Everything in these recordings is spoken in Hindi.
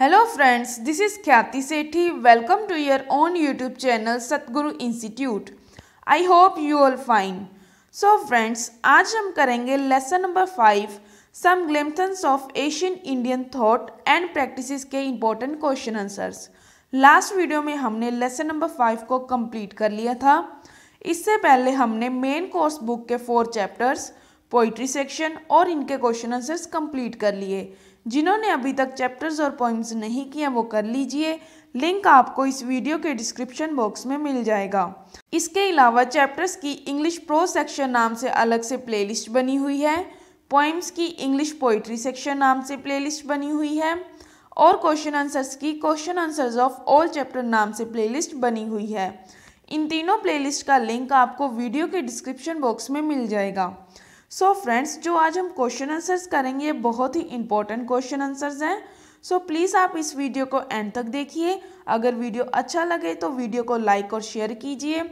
Hello friends this is Khyati Sethi welcome to your own YouTube channel Satguru institute I hope you all fine so friends आज हम करेंगे lesson number five some glimpses of ancient Indian thought and practices के important question answers last video में हमने लेसन नंबर फाइव को कंप्लीट कर लिया था इससे पहले हमने मेन कोर्स बुक के फोर चैप्टर्स पोइट्री सेक्शन और इनके क्वेश्चन आंसर्स कंप्लीट कर लिए जिन्होंने अभी तक चैप्टर्स और पोइम्स नहीं किए वो कर लीजिए लिंक आपको इस वीडियो के डिस्क्रिप्शन बॉक्स में मिल जाएगा इसके अलावा चैप्टर्स की इंग्लिश प्रो सेक्शन नाम से अलग से प्लेलिस्ट बनी हुई है पोइम्स की इंग्लिश पोइट्री सेक्शन नाम से प्लेलिस्ट बनी हुई है और क्वेश्चन आंसर्स की question answers of all chapter नाम से प्लेलिस्ट बनी हुई है इन तीनों प्लेलिस्ट का लिंक आपको वीडियो के डिस्क्रिप्शन बॉक्स में मिल जाएगा सो so फ्रेंड्स जो आज हम क्वेश्चन आंसर्स करेंगे बहुत ही इंपॉर्टेंट क्वेश्चन आंसर्स हैं सो so प्लीज़ आप इस वीडियो को एंड तक देखिए अगर वीडियो अच्छा लगे तो वीडियो को लाइक और शेयर कीजिए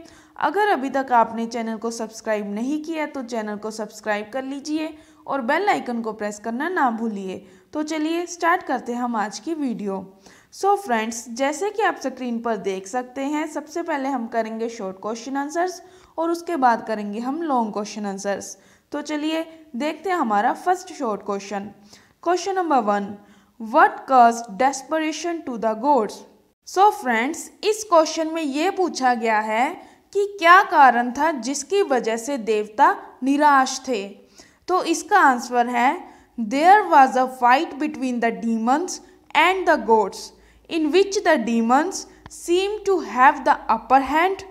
अगर अभी तक आपने चैनल को सब्सक्राइब नहीं किया तो चैनल को सब्सक्राइब कर लीजिए और बेल आइकन को प्रेस करना ना भूलिए तो चलिए स्टार्ट करते हैं हम आज की वीडियो सो so फ्रेंड्स जैसे कि आप स्क्रीन पर देख सकते हैं सबसे पहले हम करेंगे शॉर्ट क्वेश्चन आंसर्स और उसके बाद करेंगे हम लॉन्ग क्वेश्चन आंसर्स तो चलिए देखते हैं हमारा first short question question number one what कर्स desperation to the gods so friends इस क्वेश्चन में ये पूछा गया है कि क्या कारण था जिसकी वजह से देवता निराश थे तो इसका आंसर है there was a fight between the demons and the gods in which the demons seem to have the upper hand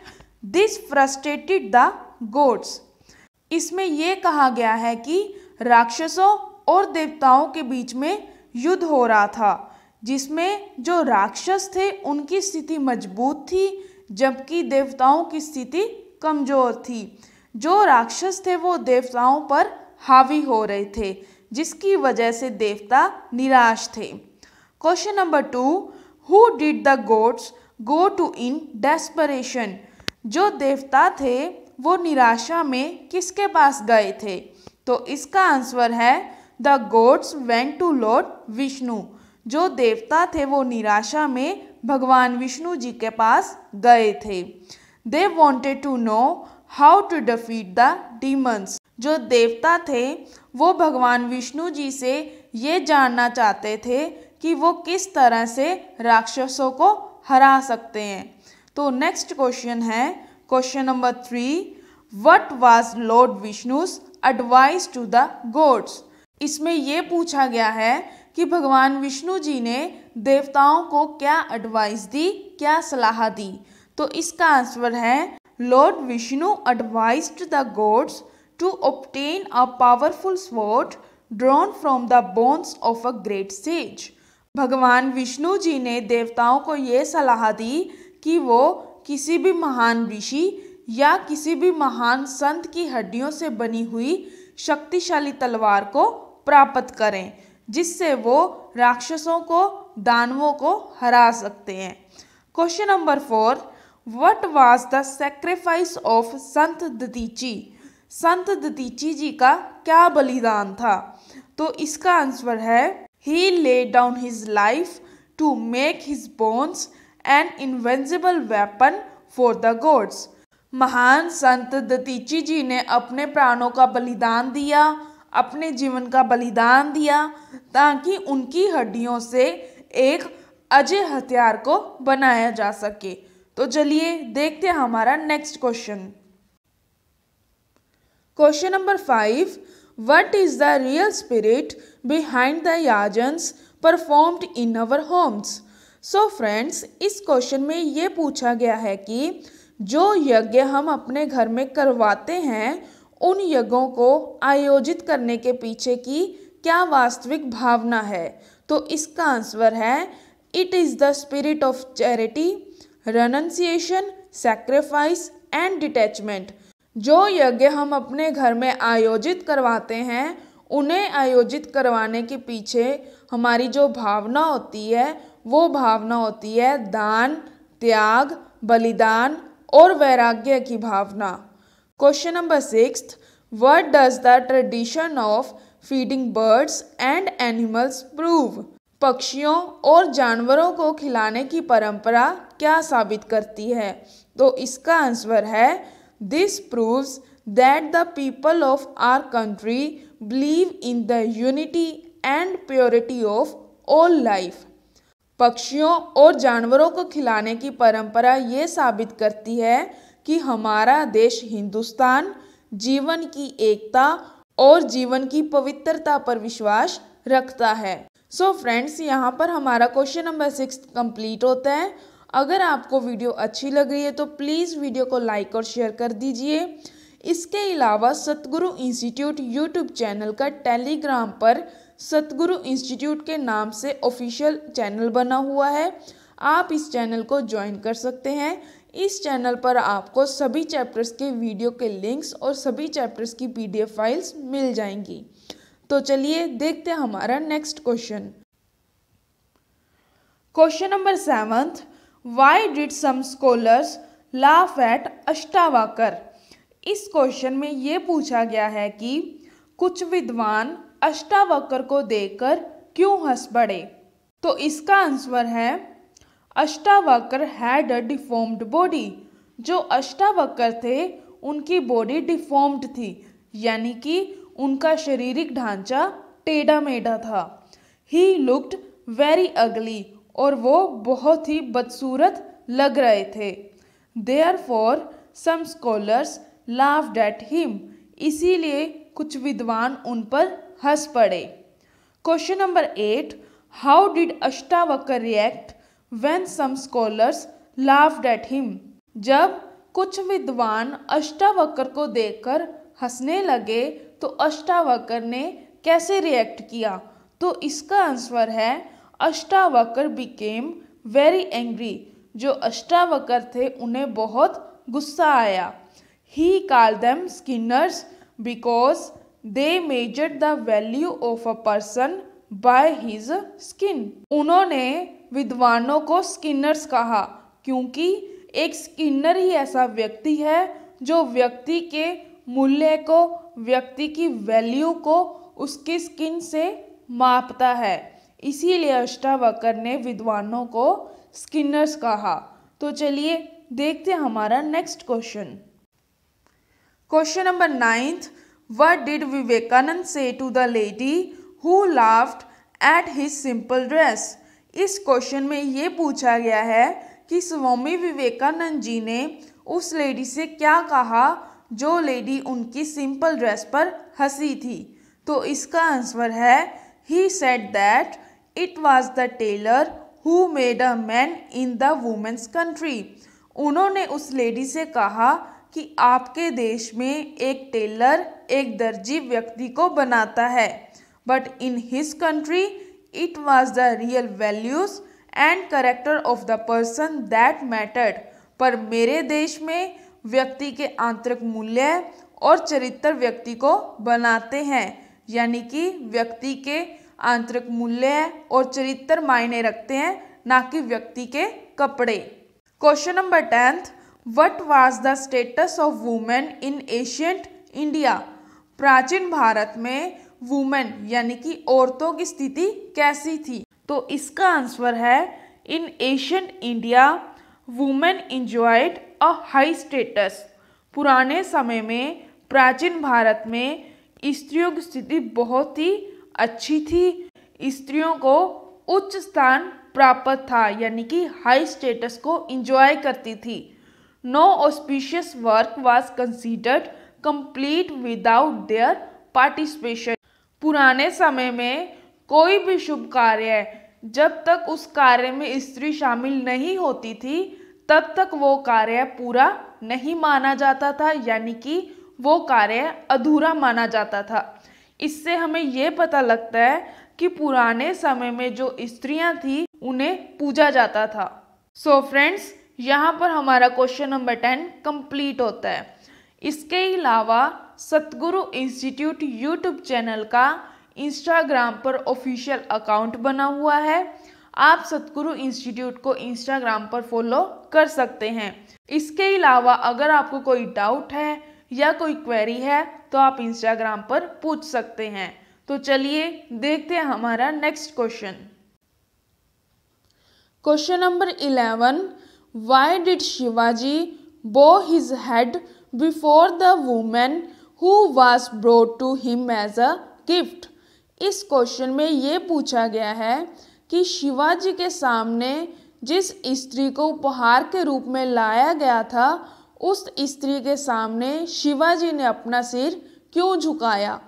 this frustrated the gods इसमें यह कहा गया है कि राक्षसों और देवताओं के बीच में युद्ध हो रहा था जिसमें जो राक्षस थे उनकी स्थिति मजबूत थी जबकि देवताओं की स्थिति कमज़ोर थी जो राक्षस थे वो देवताओं पर हावी हो रहे थे जिसकी वजह से देवता निराश थे question number two who did the gods go to in desperation जो देवता थे वो निराशा में किसके पास गए थे तो इसका आंसर है the gods went to lord Vishnu जो देवता थे वो निराशा में भगवान विष्णु जी के पास गए थे they wanted to know how to defeat the demons जो देवता थे वो भगवान विष्णु जी से ये जानना चाहते थे कि वो किस तरह से राक्षसों को हरा सकते हैं तो नेक्स्ट क्वेश्चन है question number three what was lord Vishnu's advice to the gods इसमें ये पूछा गया है कि भगवान विष्णु जी ने देवताओं को क्या एडवाइस दी क्या सलाह दी तो इसका आंसर है lord Vishnu advised the gods to obtain a powerful sword drawn from the bones of a great sage भगवान विष्णु जी ने देवताओं को ये सलाह दी कि वो किसी भी महान ऋषि या किसी भी महान संत की हड्डियों से बनी हुई शक्तिशाली तलवार को प्राप्त करें जिससे वो राक्षसों को दानवों को हरा सकते हैं question number four what was the sacrifice of Sant Dadhichi संत दतीची जी का क्या बलिदान था तो इसका आंसर है he lay down his life to make his bones an invincible weapon for the gods महान संत दतीची जी ने अपने प्राणों का बलिदान दिया अपने जीवन का बलिदान दिया ताकि उनकी हड्डियों से एक अजय हथियार को बनाया जा सके तो चलिए देखते हैं हमारा next question question number five what is the real spirit behind the yajans performed in our homes so so friends इस क्वेश्चन में ये पूछा गया है कि जो यज्ञ हम अपने घर में करवाते हैं उन यज्ञों को आयोजित करने के पीछे की क्या वास्तविक भावना है तो इसका आंसर है it is the spirit of charity renunciation sacrifice and detachment जो यज्ञ हम अपने घर में आयोजित करवाते हैं उन्हें आयोजित करवाने के पीछे हमारी जो भावना होती है वो भावना होती है दान त्याग बलिदान और वैराग्य की भावना question number six what does the tradition of feeding birds and animals prove पक्षियों और जानवरों को खिलाने की परंपरा क्या साबित करती है तो इसका आंसर है this proves that the people of our country believe in the unity and purity of all life पक्षियों और जानवरों को खिलाने की परंपरा ये साबित करती है कि हमारा देश हिंदुस्तान जीवन की एकता और जीवन की पवित्रता पर विश्वास रखता है सो so फ्रेंड्स यहाँ पर हमारा क्वेश्चन नंबर सिक्स कंप्लीट होता है अगर आपको वीडियो अच्छी लग रही है तो प्लीज़ वीडियो को लाइक और शेयर कर दीजिए इसके अलावा सतगुरु इंस्टीट्यूट यूट्यूब चैनल का टेलीग्राम पर सतगुरु इंस्टीट्यूट के नाम से ऑफिशियल चैनल बना हुआ है आप इस चैनल को ज्वाइन कर सकते हैं इस चैनल पर आपको सभी चैप्टर्स के वीडियो के लिंक्स और सभी चैप्टर्स की पीडीएफ फाइल्स मिल जाएंगी तो चलिए देखते हैं हमारा next question question number seventh why did some scholars laugh at Ashtavakra इस क्वेश्चन में ये पूछा गया है कि कुछ विद्वान अष्टावक्र को देखकर क्यों हंस पड़े तो इसका आंसर है Ashtavakra had a deformed body जो अष्टावक्र थे उनकी बॉडी डिफॉर्म्ड थी यानी कि उनका शारीरिक ढांचा टेढ़ा मेढ़ा था ही लुक्ड वेरी अगली और वो बहुत ही बदसूरत लग रहे थे therefore some scholars laughed at him इसीलिए कुछ विद्वान उन पर हंस पड़े question number eight how did Ashtavakra react when some scholars laughed at him जब कुछ विद्वान अष्टावक्र को देखकर हंसने लगे तो अष्टावक्र ने कैसे रिएक्ट किया तो इसका आंसर है अष्टावक्र बिकेम वेरी एंग्री जो अष्टावक्र थे उन्हें बहुत गुस्सा आया he called them skinners because they measure the value of a person by his skin उन्होंने विद्वानों को स्किनर्स कहा क्योंकि एक स्किनर ही ऐसा व्यक्ति है जो व्यक्ति के मूल्य को व्यक्ति की वैल्यू को उसकी स्किन से मापता है इसीलिए अष्टावकर ने विद्वानों को स्किनर्स कहा तो चलिए देखते हैं हमारा next question question number ninth What did Vivekanand say to the lady who laughed at his simple dress? इस क्वेश्चन में ये पूछा गया है कि स्वामी विवेकानंद जी ने उस लेडी से क्या कहा जो लेडी उनकी सिंपल ड्रेस पर हंसी थी तो इसका आंसर है he said that it was the tailor who made a man in the women's country उन्होंने उस लेडी से कहा कि आपके देश में एक टेलर एक दर्जी व्यक्ति को बनाता है but in his country it was the real values and character of the person that mattered पर मेरे देश में व्यक्ति के आंतरिक मूल्य और चरित्र व्यक्ति को बनाते हैं यानी कि व्यक्ति के आंतरिक मूल्य और चरित्र मायने रखते हैं ना कि व्यक्ति के कपड़े question number tenth what was the status of women in ancient India प्राचीन भारत में वुमेन यानी कि औरतों की स्थिति कैसी थी तो इसका आंसर है in ancient India women enjoyed a high status पुराने समय में प्राचीन भारत में स्त्रियों की स्थिति बहुत ही अच्छी थी स्त्रियों को उच्च स्थान प्राप्त था यानी कि हाई स्टेटस को इंजॉय करती थी no auspicious work was considered complete without their participation पुराने समय में कोई भी शुभ कार्य जब तक उस कार्य में स्त्री शामिल नहीं होती थी तब तक वो कार्य पूरा नहीं माना जाता था यानी कि वो कार्य अधूरा माना जाता था इससे हमें ये पता लगता है कि पुराने समय में जो स्त्रियां थी उन्हें पूजा जाता था सो so फ्रेंड्स यहाँ पर हमारा क्वेश्चन नंबर टेन कंप्लीट होता है इसके अलावा सतगुरु इंस्टीट्यूट यूट्यूब चैनल का इंस्टाग्राम पर ऑफिशियल अकाउंट बना हुआ है आप सतगुरु इंस्टीट्यूट को इंस्टाग्राम पर फॉलो कर सकते हैं इसके अलावा अगर आपको कोई डाउट है या कोई क्वेरी है तो आप इंस्टाग्राम पर पूछ सकते हैं तो चलिए देखते हैं हमारा next question question number eleven why did Shivaji bow his head before the woman who was brought to him as a gift इस क्वेश्चन में ये पूछा गया है कि शिवाजी के सामने जिस स्त्री को उपहार के रूप में लाया गया था उस स्त्री के सामने शिवाजी ने अपना सिर क्यों झुकाया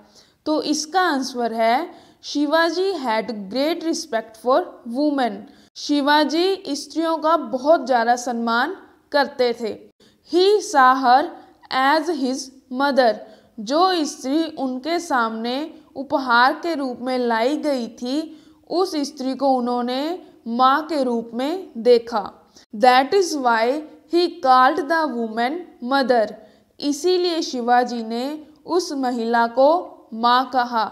तो इसका आंसर है Shivaji had great respect for women Shivaji स्त्रियों का बहुत ज़्यादा सम्मान करते थे he saw her as his mother जो स्त्री उनके सामने उपहार के रूप में लाई गई थी उस स्त्री को उन्होंने माँ के रूप में देखा that is why he called the woman mother इसीलिए शिवाजी ने उस महिला को माँ कहा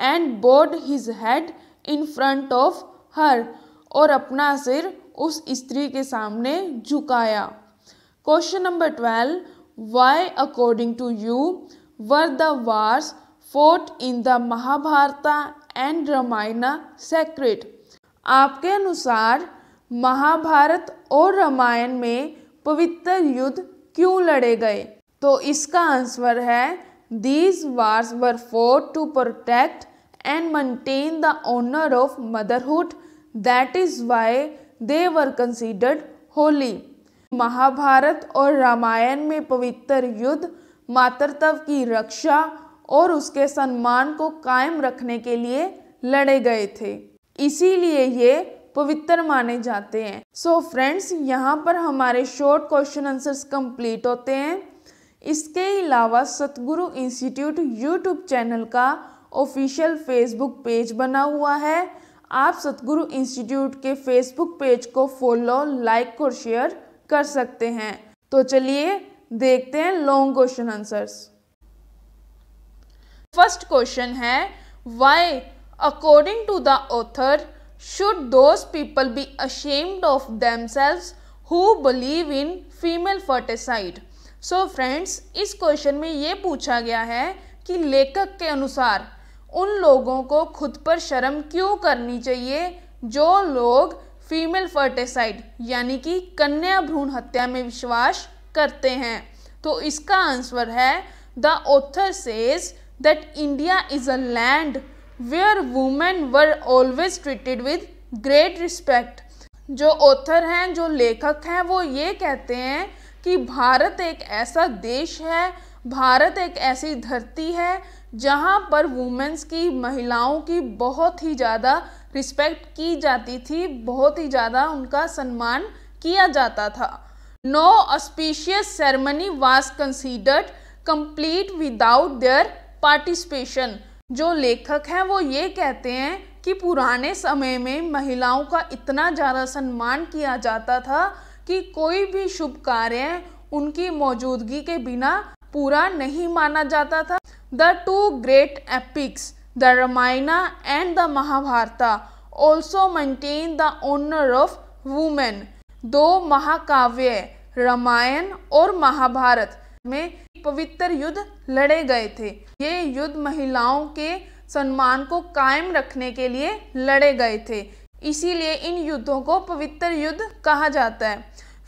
and bowed his head in front of her और अपना सिर उस स्त्री के सामने झुकाया question number twelve Why, according to you, were the wars fought in the Mahabharata and Ramayana sacred? आपके अनुसार महाभारत और रामायण में पवित्र युद्ध क्यों लड़े गए तो इसका आंसर है these wars were fought to protect and maintain the honour of motherhood that is why they were considered holy Mahabharata और रामायण में पवित्र युद्ध मातृत्व की रक्षा और उसके सम्मान को कायम रखने के लिए लड़े गए थे इसीलिए ये पवित्र माने जाते हैं सो so फ्रेंड्स यहाँ पर हमारे शॉर्ट क्वेश्चन आंसर्स कंप्लीट होते हैं इसके अलावा सतगुरु इंस्टीट्यूट यूट्यूब चैनल का ऑफिशियल फेसबुक पेज बना हुआ है आप सतगुरु इंस्टीट्यूट के फेसबुक पेज को फॉलो लाइक और शेयर कर सकते हैं तो चलिए देखते हैं long question answers first question है why according to the author should those people be ashamed of themselves who believe in female foeticide so friends इस क्वेश्चन में ये पूछा गया है कि लेखक के अनुसार उन लोगों को खुद पर शर्म क्यों करनी चाहिए जो लोग फीमेल फर्टिसाइड यानी कि कन्या भ्रूण हत्या में विश्वास करते हैं तो इसका आंसर है the author says that India is a land where women were always treated with great respect जो ऑथर हैं जो लेखक हैं वो ये कहते हैं कि भारत एक ऐसा देश है भारत एक ऐसी धरती है जहाँ पर वुमेंस की महिलाओं की बहुत ही ज़्यादा रिस्पेक्ट की जाती थी बहुत ही ज़्यादा उनका सम्मान किया जाता था no auspicious ceremony was considered complete without their participation जो लेखक हैं वो ये कहते हैं कि पुराने समय में महिलाओं का इतना ज़्यादा सम्मान किया जाता था कि कोई भी शुभ कार्य उनकी मौजूदगी के बिना पूरा नहीं माना जाता था the two great epics The Ramayana and the Mahabharata also maintain the honor of women. दो महाकाव्य रामायण और महाभारत में पवित्र युद्ध लड़े गए थे ये युद्ध महिलाओं के सम्मान को कायम रखने के लिए लड़े गए थे इसीलिए इन युद्धों को पवित्र युद्ध कहा जाता है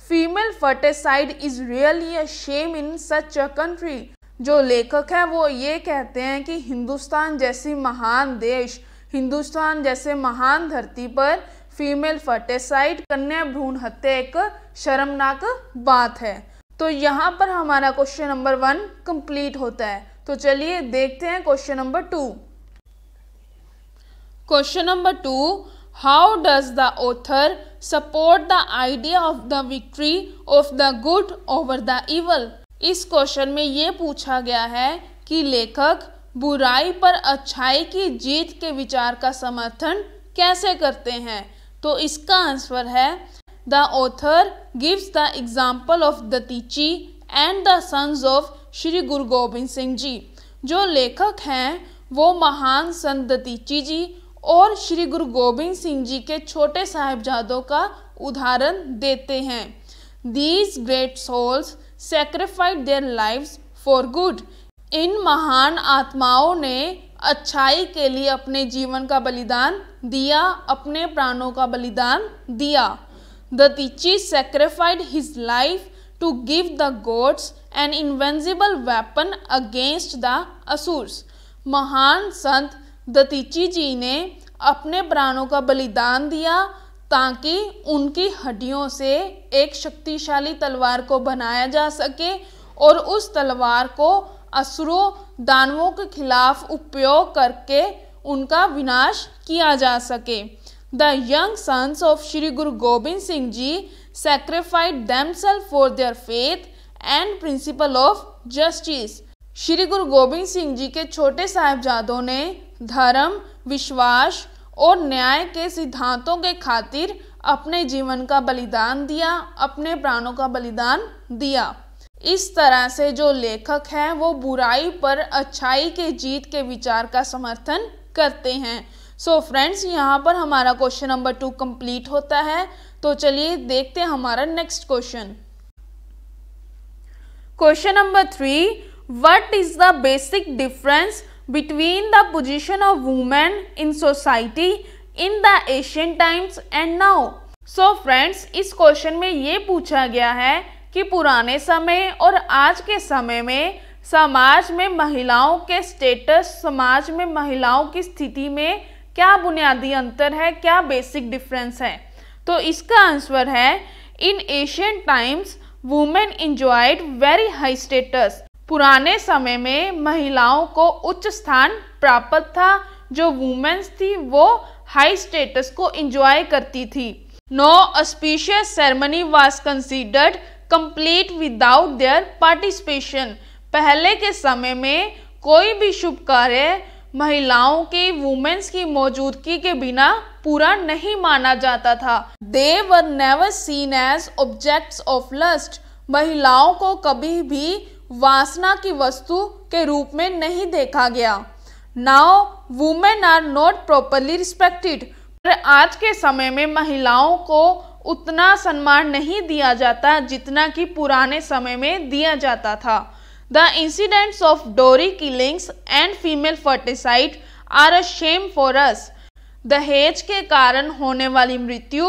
female foeticide is really a shame in such a country जो लेखक हैं वो ये कहते हैं कि हिंदुस्तान जैसी महान देश हिंदुस्तान जैसे महान धरती पर फीमेल फर्टेसाइड कन्या भ्रूण हत्या एक शर्मनाक बात है तो यहाँ पर हमारा क्वेश्चन नंबर वन कंप्लीट होता है तो चलिए देखते हैं question number two question number two how does the author support the idea of the victory of the good over the evil इस क्वेश्चन में ये पूछा गया है कि लेखक बुराई पर अच्छाई की जीत के विचार का समर्थन कैसे करते हैं तो इसका आंसर है the author gives the example of the Dadhichi and the sons of Shri Guru Gobind Singh जी जो लेखक हैं वो महान संत दतीची जी और श्री गुरु गोविंद सिंह जी के छोटे साहेबजादों का उदाहरण देते हैं these great souls sacrificed their lives for good इन महान आत्माओं ने अच्छाई के लिए अपने जीवन का बलिदान दिया अपने प्राणों का बलिदान दिया the Dadhichi sacrificed his life to give the gods an invincible weapon against the asuras महान संत दतीची जी ने अपने प्राणों का बलिदान दिया ताकि उनकी हड्डियों से एक शक्तिशाली तलवार को बनाया जा सके और उस तलवार को असुरों दानवों के खिलाफ उपयोग करके उनका विनाश किया जा सके the young sons of Shri Guru Gobind Singh ji sacrificed self for their faith and principle of justice Shri Guru Gobind Singh जी के छोटे साहेबजादों ने धर्म विश्वास और न्याय के सिद्धांतों के खातिर अपने जीवन का बलिदान दिया अपने प्राणों का बलिदान दिया इस तरह से जो लेखक हैं वो बुराई पर अच्छाई के जीत के विचार का समर्थन करते हैं सो so फ्रेंड्स यहाँ पर हमारा क्वेश्चन नंबर टू कंप्लीट होता है तो चलिए देखते हैं हमारा next question question number three what is the basic difference between the position of women in society in the ancient times and now so friends इस क्वेश्चन में ये पूछा गया है कि पुराने समय और आज के समय में समाज में महिलाओं के स्टेटस समाज में महिलाओं की स्थिति में क्या बुनियादी अंतर है क्या बेसिक डिफरेंस है तो इसका आंसर है in ancient times women enjoyed very high status पुराने समय में महिलाओं को उच्च स्थान प्राप्त था जो वुमेन्स थी वो हाई स्टेटस को एंजॉय करती थी no auspicious ceremony was considered complete without their participation पहले के समय में कोई भी शुभ कार्य महिलाओं के वुमेन्स की मौजूदगी के बिना पूरा नहीं माना जाता था they were never seen as objects of lust महिलाओं को कभी भी वासना की वस्तु के रूप में नहीं देखा गया now women are not properly respected पर आज के समय में महिलाओं को उतना सम्मान नहीं दिया जाता जितना कि पुराने समय में दिया जाता था the incidents of dowry killings and female foeticide are a shame for us दहेज के कारण होने वाली मृत्यु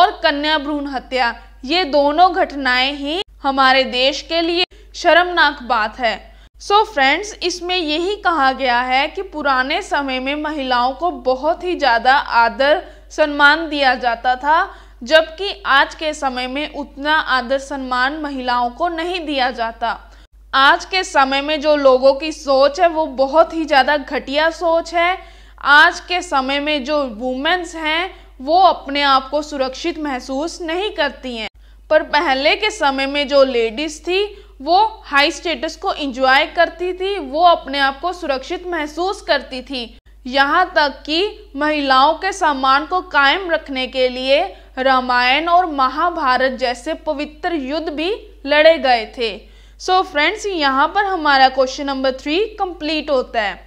और कन्या भ्रूण हत्या ये दोनों घटनाएं ही हमारे देश के लिए शर्मनाक बात है सो so फ्रेंड्स इसमें यही कहा गया है कि पुराने समय में महिलाओं को बहुत ही ज़्यादा आदर सम्मान दिया जाता था जबकि आज के समय में उतना आदर सम्मान महिलाओं को नहीं दिया जाता आज के समय में जो लोगों की सोच है वो बहुत ही ज़्यादा घटिया सोच है आज के समय में जो वुमेंस हैं वो अपने आप को सुरक्षित महसूस नहीं करती हैं पर पहले के समय में जो लेडीज़ थी वो हाई स्टेटस को इंजॉय करती थी वो अपने आप को सुरक्षित महसूस करती थी यहाँ तक कि महिलाओं के सम्मान को कायम रखने के लिए रामायण और महाभारत जैसे पवित्र युद्ध भी लड़े गए थे सो so फ्रेंड्स यहाँ पर हमारा क्वेश्चन नंबर थ्री कंप्लीट होता है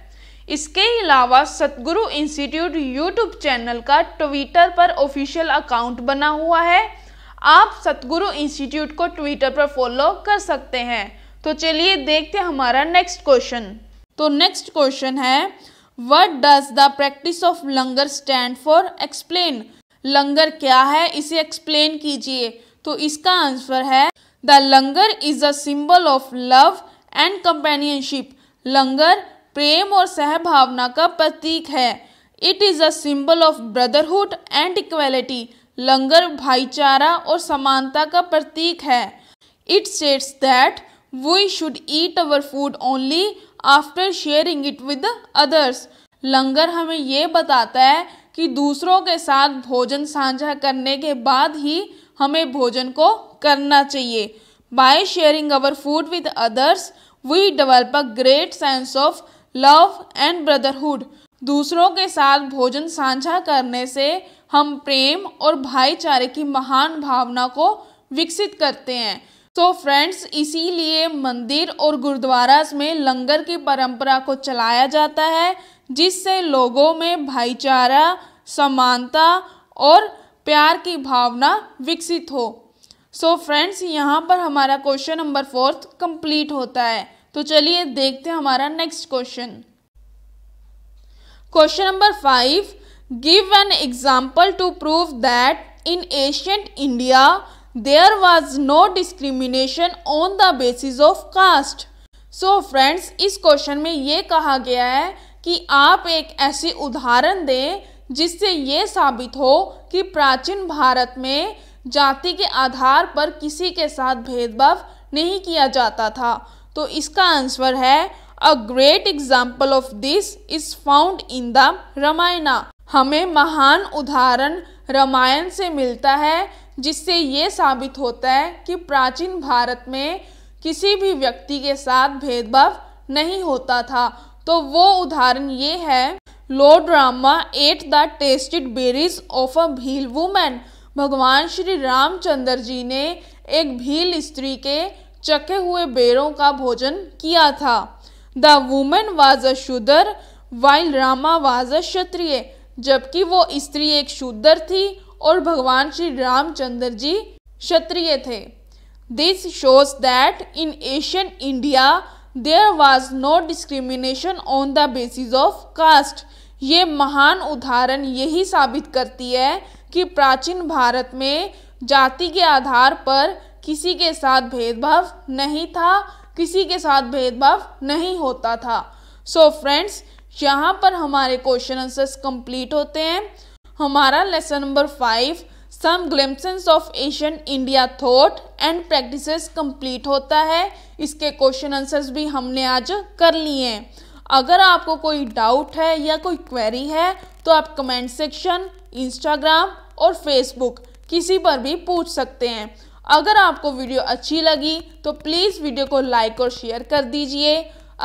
इसके अलावा सतगुरु इंस्टीट्यूट यूट्यूब चैनल का ट्विटर पर ऑफिशियल अकाउंट बना हुआ है आप सतगुरु इंस्टीट्यूट को ट्विटर पर फॉलो कर सकते हैं तो चलिए देखते हैं हमारा नेक्स्ट क्वेश्चन तो नेक्स्ट क्वेश्चन है what does the practice of langar stand for explain langar क्या है इसे एक्सप्लेन कीजिए तो इसका आंसर है the langar is a symbol of love and companionship langar प्रेम और सहभावना का प्रतीक है it is a symbol of brotherhood and equality langar भाईचारा और समानता का प्रतीक है it sets that we should eat our food only after sharing it with others langar हमें ये बताता है कि दूसरों के साथ भोजन साझा करने के बाद ही हमें भोजन को करना चाहिए by sharing our food with others we develop a great sense of love and brotherhood दूसरों के साथ भोजन साझा करने से हम प्रेम और भाईचारे की महान भावना को विकसित करते हैं तो फ्रेंड्स इसीलिए मंदिर और गुरुद्वारा में लंगर की परंपरा को चलाया जाता है जिससे लोगों में भाईचारा समानता और प्यार की भावना विकसित हो सो तो so फ्रेंड्स यहाँ पर हमारा क्वेश्चन नंबर फोर्थ कंप्लीट होता है तो चलिए देखते हैं हमारा next question question number five give an example to prove that in ancient India there was no discrimination on the basis of caste so friends इस क्वेश्चन में ये कहा गया है कि आप एक ऐसी उदाहरण दें जिससे ये साबित हो कि प्राचीन भारत में जाति के आधार पर किसी के साथ भेदभाव नहीं किया जाता था तो इसका आंसर है a great example of this is found in the Ramayana. हमें महान उदाहरण रामायण से मिलता है जिससे ये साबित होता है कि प्राचीन भारत में किसी भी व्यक्ति के साथ भेदभाव नहीं होता था तो वो उदाहरण ये है lord Rama ate the tasted berries of a Bhil women भगवान श्री रामचंद्र जी ने एक भील स्त्री के चखे हुए बेरों का भोजन किया था the women was a Shudra while Rama was a Kshatriya जबकि वो स्त्री एक शूदर थी और भगवान श्री रामचंद्र जी क्षत्रिय थे this shows that in ancient India there was no discrimination on the basis of caste ये महान उदाहरण यही साबित करती है कि प्राचीन भारत में जाति के आधार पर किसी के साथ भेदभाव नहीं था किसी के साथ भेदभाव नहीं होता था सो so फ्रेंड्स यहाँ पर हमारे क्वेश्चन आंसर्स कंप्लीट होते हैं हमारा lesson number five some glimpses of ancient India thought and practices complete होता है इसके क्वेश्चन आंसर्स भी हमने आज कर लिए हैं अगर आपको कोई डाउट है या कोई क्वेरी है तो आप कमेंट सेक्शन इंस्टाग्राम और फेसबुक किसी पर भी पूछ सकते हैं अगर आपको वीडियो अच्छी लगी तो प्लीज़ वीडियो को लाइक और शेयर कर दीजिए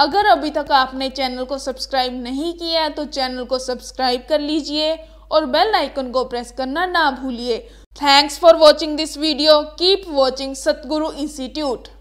अगर अभी तक आपने चैनल को सब्सक्राइब नहीं किया है तो चैनल को सब्सक्राइब कर लीजिए और बेल आइकन को प्रेस करना ना भूलिए thanks for watching this video keep watching Satguru institute